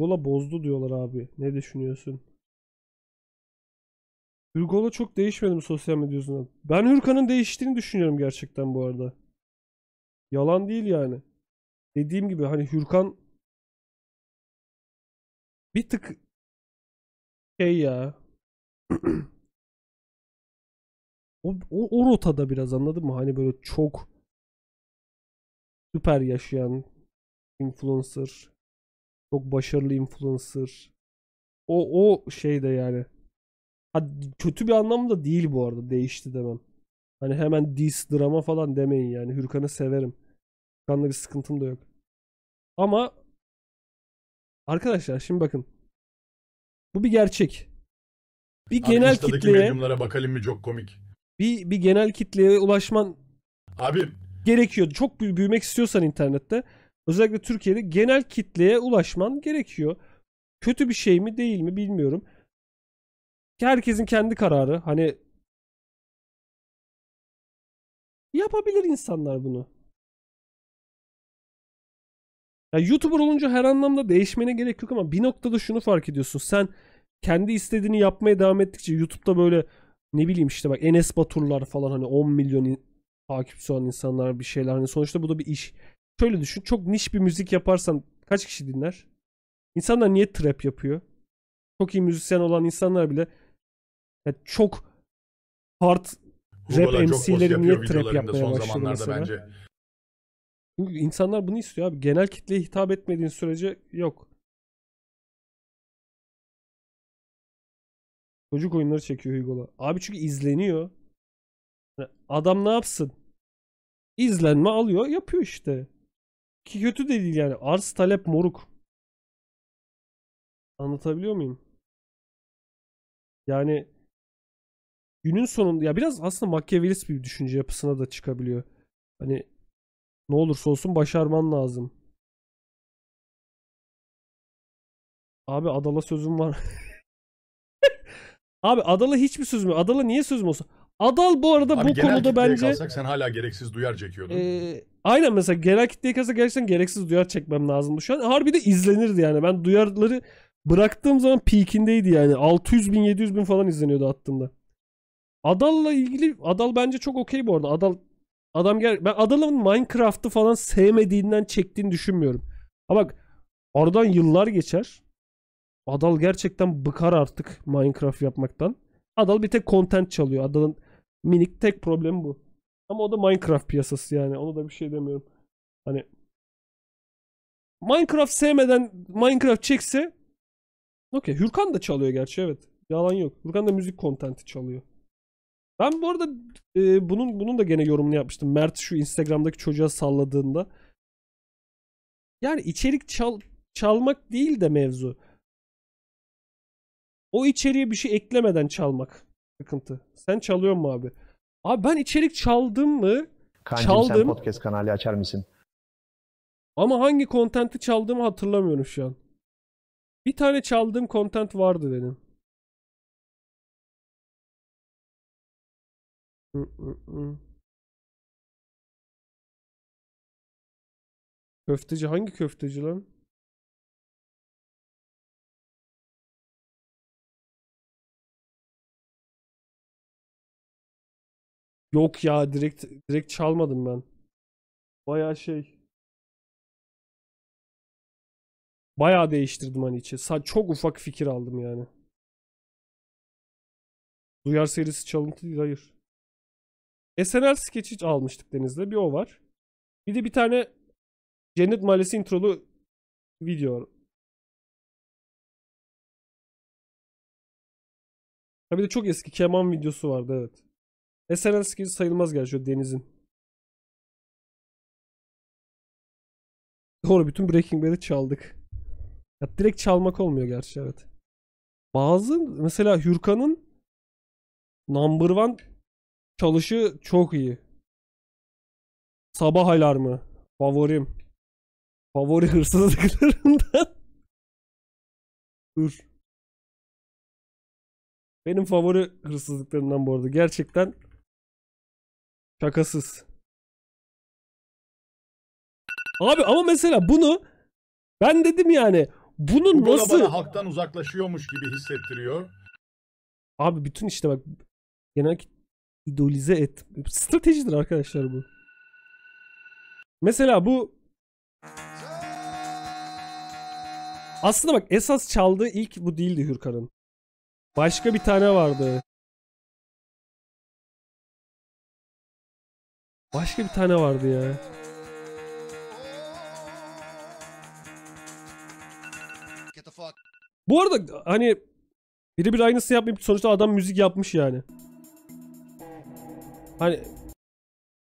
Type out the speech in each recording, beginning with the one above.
Hürgola bozdu diyorlar abi. Ne düşünüyorsun? Hürgola çok değişmedi mi sosyal medya Ben Hürkan'ın değiştiğini düşünüyorum gerçekten bu arada. Yalan değil yani. Dediğim gibi hani Hürkan bir tık şey ya o, o, o rotada biraz anladın mı? Hani böyle çok süper yaşayan influencer çok başarılı influencer. O o şey de yani. Ha, kötü bir anlamda değil bu arada. Değişti demem. Hani hemen dis drama falan demeyin yani. Hürkan'ı severim. Hürkan'la bir sıkıntım da yok. Ama arkadaşlar şimdi bakın. Bu bir gerçek. Bir Abi genel kitleye bakalım mı çok komik. Bir bir genel kitleye ulaşman Abi gerekiyor. Çok büyümek istiyorsan internette Özellikle Türkiye'de genel kitleye ulaşman gerekiyor. Kötü bir şey mi değil mi bilmiyorum. Herkesin kendi kararı. Hani yapabilir insanlar bunu. Yani YouTuber olunca her anlamda değişmene gerek yok ama bir noktada şunu fark ediyorsun. Sen kendi istediğini yapmaya devam ettikçe YouTube'da böyle ne bileyim işte bak Enes Baturlar falan hani 10 milyon takipçi olan insanlar bir şeyler. Hani sonuçta bu da bir iş şöyle düşün. Çok niş bir müzik yaparsan kaç kişi dinler? İnsanlar niye trap yapıyor? Çok iyi müzisyen olan insanlar bile yani çok hard rap MC'leri niye trap yapmaya başladı mesela? Bence. Çünkü insanlar bunu istiyor abi. Genel kitleye hitap etmediğin sürece yok. Çocuk oyunları çekiyor Hugo'la. Abi çünkü izleniyor. Hani adam ne yapsın? İzlenme alıyor yapıyor işte. Ki kötü de değil yani. Arz talep moruk. Anlatabiliyor muyum? Yani günün sonunda ya biraz aslında makyavelist bir düşünce yapısına da çıkabiliyor. Hani ne olursa olsun başarman lazım. Abi Adal'a sözüm var. Abi Adal'a hiçbir söz yok. Adal'a niye sözüm olsun? Adal bu arada Abi bu genel konuda bence... kalsak sen hala gereksiz duyar çekiyordun. Ee, aynen mesela genel kitleye kalsak gerçekten gereksiz duyar çekmem lazımdı şu an. Harbi de izlenirdi yani. Ben duyarları bıraktığım zaman peakindeydi yani. 600 bin 700 bin falan izleniyordu attığımda. Adal'la ilgili Adal bence çok okey bu arada. Adal adam gel ben Adal'ın Minecraft'ı falan sevmediğinden çektiğini düşünmüyorum. Ama bak aradan yıllar geçer. Adal gerçekten bıkar artık Minecraft yapmaktan. Adal bir tek content çalıyor. Adal'ın Minik tek problem bu. Ama o da Minecraft piyasası yani. Ona da bir şey demiyorum. Hani Minecraft sevmeden Minecraft çekse Okey. Hürkan da çalıyor gerçi evet. Yalan yok. Hürkan da müzik kontenti çalıyor. Ben bu arada e, bunun bunun da gene yorumunu yapmıştım. Mert şu Instagram'daki çocuğa salladığında. Yani içerik çal, çalmak değil de mevzu. O içeriye bir şey eklemeden çalmak sıkıntı. Sen çalıyor mu abi? Abi ben içerik çaldım mı? Kancım çaldım. sen podcast kanalı açar mısın? Ama hangi kontenti çaldığımı hatırlamıyorum şu an. Bir tane çaldığım kontent vardı benim. Köfteci hangi köfteci lan? Yok ya direkt direkt çalmadım ben. Baya şey. Baya değiştirdim hani içi. Çok ufak fikir aldım yani. Duyar serisi çalıntı değil hayır. SNL skeçi almıştık Deniz'le. Bir o var. Bir de bir tane Cennet Mahallesi introlu video. Ha bir de çok eski keman videosu vardı evet. Eserel skili sayılmaz gerçi o denizin. Doğru bütün Breaking Bad'i çaldık. Ya direkt çalmak olmuyor gerçi evet. Bazı mesela Hürkan'ın number one çalışı çok iyi. Sabah alarmı. Favorim. Favori hırsızlıklarından. Dur. Benim favori hırsızlıklarından bu arada. Gerçekten Şakasız. Abi ama mesela bunu ben dedim yani bunun Bu nasıl... bana halktan uzaklaşıyormuş gibi hissettiriyor. Abi bütün işte bak genel idolize et. Stratejidir arkadaşlar bu. Mesela bu aslında bak esas çaldığı ilk bu değildi Hürkan'ın. Başka bir tane vardı. Başka bir tane vardı ya. Bu arada hani biri bir aynısı yapmayıp sonuçta adam müzik yapmış yani. Hani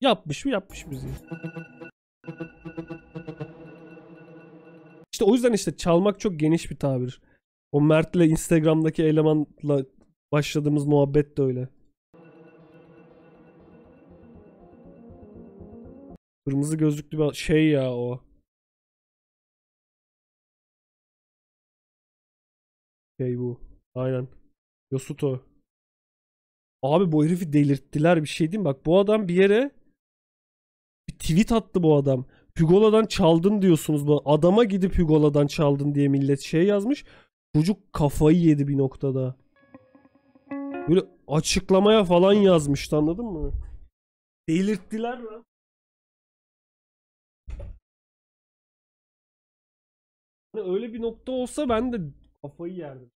yapmış mı yapmış müziği. İşte o yüzden işte çalmak çok geniş bir tabir. O Mert'le Instagram'daki elemanla başladığımız muhabbet de öyle. Kırmızı gözlüklü bir şey ya o. Şey bu. Aynen. Yosuto. Abi bu herifi delirttiler bir şey değil mi? Bak bu adam bir yere bir tweet attı bu adam. Hugola'dan çaldın diyorsunuz. Bu adama gidip Hugola'dan çaldın diye millet şey yazmış. Çocuk kafayı yedi bir noktada. Böyle açıklamaya falan yazmıştı anladın mı? Delirttiler lan. Hani öyle bir nokta olsa ben de kafayı yerdim.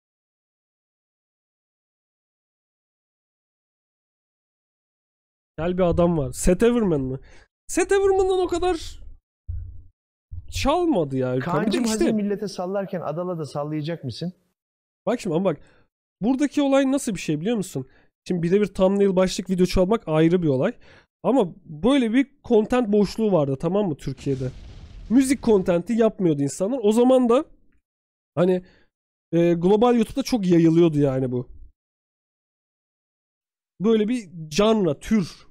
Gel bir adam var. Seth Everman mı? Seth Everman'dan o kadar çalmadı ya. Kaan'cım işte... millete sallarken Adal'a da sallayacak mısın? Bak şimdi ama bak. Buradaki olay nasıl bir şey biliyor musun? Şimdi birebir thumbnail başlık video çalmak ayrı bir olay. Ama böyle bir content boşluğu vardı tamam mı Türkiye'de? müzik kontenti yapmıyordu insanlar. O zaman da hani e, global YouTube'da çok yayılıyordu yani bu. Böyle bir canla, tür.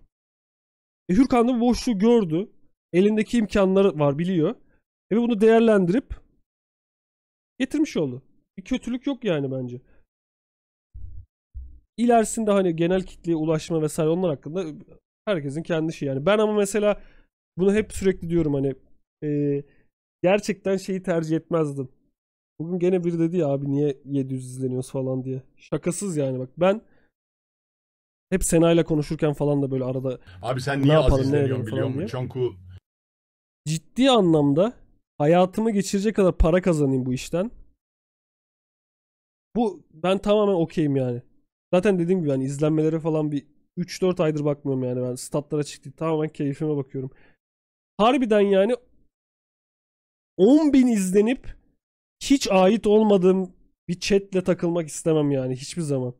E, Hürkan da bu boşluğu gördü. Elindeki imkanları var biliyor. E, ve bunu değerlendirip getirmiş oldu. Bir kötülük yok yani bence. İlerisinde hani genel kitleye ulaşma vesaire onlar hakkında herkesin kendi şeyi. Yani ben ama mesela bunu hep sürekli diyorum hani e, gerçekten şeyi tercih etmezdim. Bugün gene biri dedi ya abi niye 700 izleniyoruz falan diye. Şakasız yani bak ben hep ile konuşurken falan da böyle arada Abi sen niye yapalım, az izleniyorsun biliyor musun? Çünkü ciddi anlamda hayatımı geçirecek kadar para kazanayım bu işten. Bu ben tamamen okeyim yani. Zaten dediğim gibi yani izlenmelere falan bir 3-4 aydır bakmıyorum yani ben statlara çıktı. Tamamen keyfime bakıyorum. Harbiden yani 10 bin izlenip hiç ait olmadığım bir chatle takılmak istemem yani hiçbir zaman.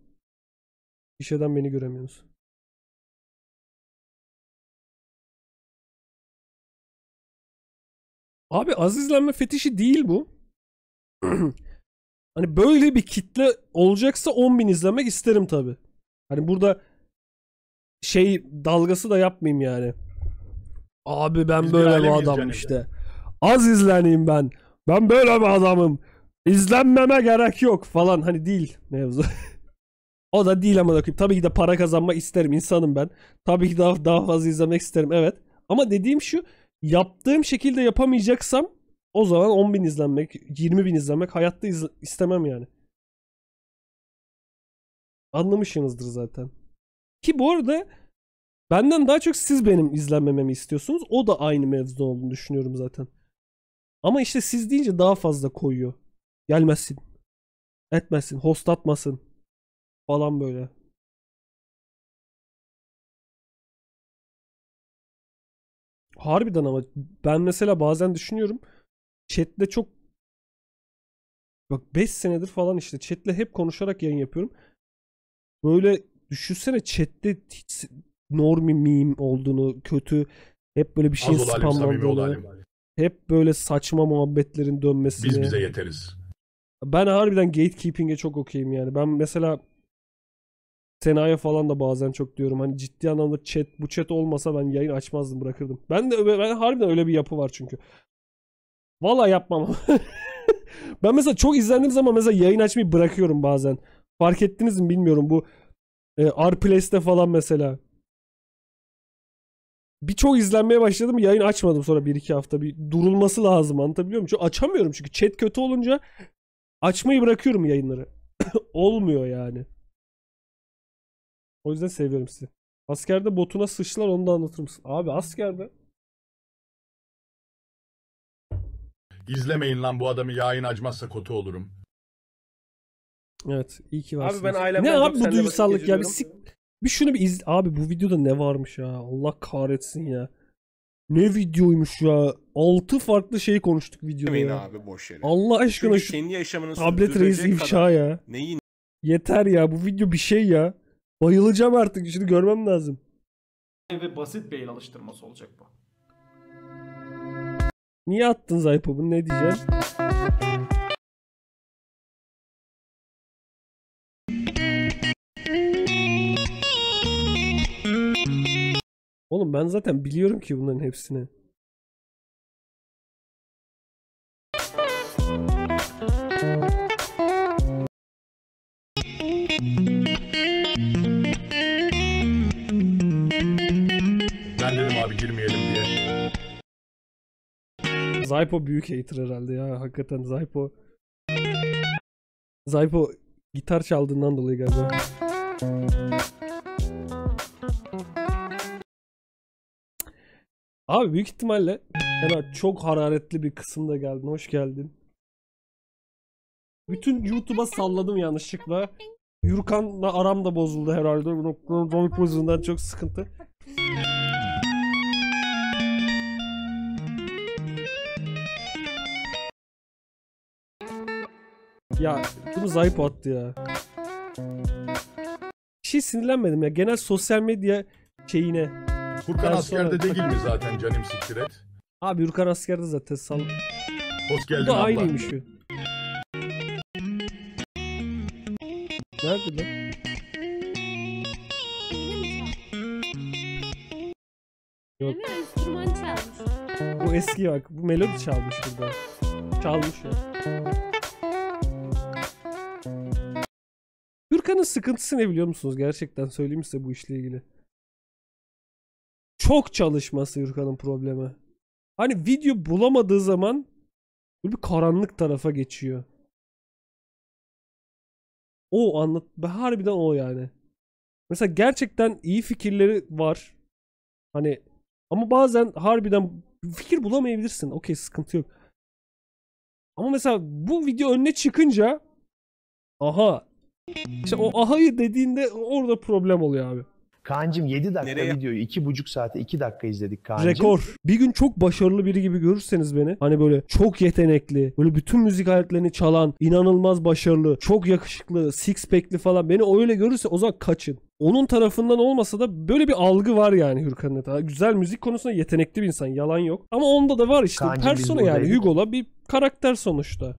Gişeden beni göremiyorsun Abi az izlenme fetişi değil bu. hani böyle bir kitle olacaksa 10 bin izlemek isterim tabi. Hani burada şey dalgası da yapmayayım yani. Abi ben böyle bir adam işte. Az izleneyim ben. Ben böyle bir adamım. İzlenmeme gerek yok falan hani değil mevzu. o da değil ama bakayım. Tabii ki de para kazanma isterim insanım ben. Tabii ki daha daha fazla izlemek isterim evet. Ama dediğim şu yaptığım şekilde yapamayacaksam o zaman 10 bin izlenmek, 20 bin izlenmek hayatta izle istemem yani. Anlamışsınızdır zaten. Ki bu arada benden daha çok siz benim izlenmememi istiyorsunuz. O da aynı mevzu olduğunu düşünüyorum zaten. Ama işte siz deyince daha fazla koyuyor. Gelmezsin. Etmesin. Host atmasın. Falan böyle. Harbiden ama ben mesela bazen düşünüyorum. Chat'te çok bak 5 senedir falan işte chat'le hep konuşarak yayın yapıyorum. Böyle düşünsene chat'te hiç normi meme olduğunu, kötü hep böyle bir şey spamlandığını. Hep böyle saçma muhabbetlerin dönmesini. Biz bize yeteriz. Ben harbiden gatekeeping'e çok okuyayım yani. Ben mesela Sena'ya falan da bazen çok diyorum. Hani ciddi anlamda chat, bu chat olmasa ben yayın açmazdım bırakırdım. Ben de ben harbiden öyle bir yapı var çünkü. Valla yapmam. ben mesela çok izlendiğim zaman mesela yayın açmayı bırakıyorum bazen. Fark ettiniz mi bilmiyorum bu e, Rplace'de falan mesela birçok izlenmeye başladım. Yayın açmadım sonra 1-2 hafta. Bir durulması lazım anlatabiliyor muyum? Çünkü açamıyorum çünkü chat kötü olunca açmayı bırakıyorum yayınları. Olmuyor yani. O yüzden seviyorum sizi. Askerde botuna sıçtılar onu da anlatır mısın? Abi askerde. İzlemeyin lan bu adamı yayın açmazsa kötü olurum. Evet iyi ki varsınız. Abi ben ailemden Ne çok abi bu duygusallık ya bir sik bir şunu bir iz... Abi bu videoda ne varmış ya? Allah kahretsin ya. Ne videoymuş ya? 6 farklı şey konuştuk videoda Demeyin ya. abi boş yere. Allah aşkına şu tablet reisi kadar ifşa ya. Neyin? Yeter ya bu video bir şey ya. Bayılacağım artık şimdi görmem lazım. ve basit beyin alıştırması olacak bu. Niye attın Zaypo bunu ne diyeceğim? Oğlum ben zaten biliyorum ki bunların hepsini. Ben dedim abi girmeyelim diye. Zaypo büyük hater herhalde ya. Hakikaten Zaypo. Zaypo gitar çaldığından dolayı galiba. Abi büyük ihtimalle hemen çok hararetli bir kısımda geldin. Hoş geldin. Bütün YouTube'a salladım yanlışlıkla. Yurkan'la aram da bozuldu herhalde. Romik bozulduğundan çok sıkıntı. Ya bunu zayıf attı ya. Bir şey sinirlenmedim ya. Genel sosyal medya şeyine, Furkan askerde de değil mi zaten canim siktiret? Abi Furkan askerde zaten sal. Hoş geldin Bu da abla. aynıymış şu. Nerede lan? Yok. Değil çalmış. Bu eski bak. Bu melodi çalmış burada. Çalmış ya. Gürkan'ın sıkıntısı ne biliyor musunuz? Gerçekten söyleyeyim size bu işle ilgili çok çalışması Yurkan'ın problemi. Hani video bulamadığı zaman böyle bir karanlık tarafa geçiyor. O anlat be harbiden o yani. Mesela gerçekten iyi fikirleri var. Hani ama bazen harbiden fikir bulamayabilirsin. Okey sıkıntı yok. Ama mesela bu video önüne çıkınca aha işte o ahayı dediğinde orada problem oluyor abi. Kaan'cım 7 dakika Nereye? videoyu 2,5 saate 2 dakika izledik Kaan'cım. Rekor. Bir gün çok başarılı biri gibi görürseniz beni hani böyle çok yetenekli böyle bütün müzik aletlerini çalan inanılmaz başarılı çok yakışıklı six pack'li falan beni öyle görürse o zaman kaçın onun tarafından olmasa da böyle bir algı var yani Hürkan'ın. Güzel müzik konusunda yetenekli bir insan yalan yok. Ama onda da var işte Kancı persona yani Hugo'la bir karakter sonuçta.